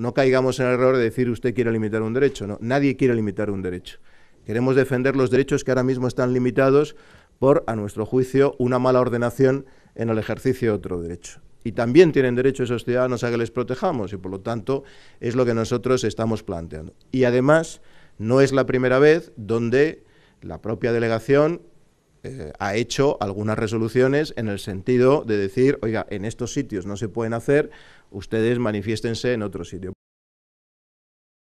No caigamos en el error de decir usted quiere limitar un derecho. No, nadie quiere limitar un derecho. Queremos defender los derechos que ahora mismo están limitados por, a nuestro juicio, una mala ordenación en el ejercicio de otro derecho. Y también tienen derecho esos ciudadanos a que les protejamos y, por lo tanto, es lo que nosotros estamos planteando. Y además, no es la primera vez donde la propia delegación eh, ha hecho algunas resoluciones en el sentido de decir, oiga, en estos sitios no se pueden hacer, ustedes manifiéstense en otro sitio.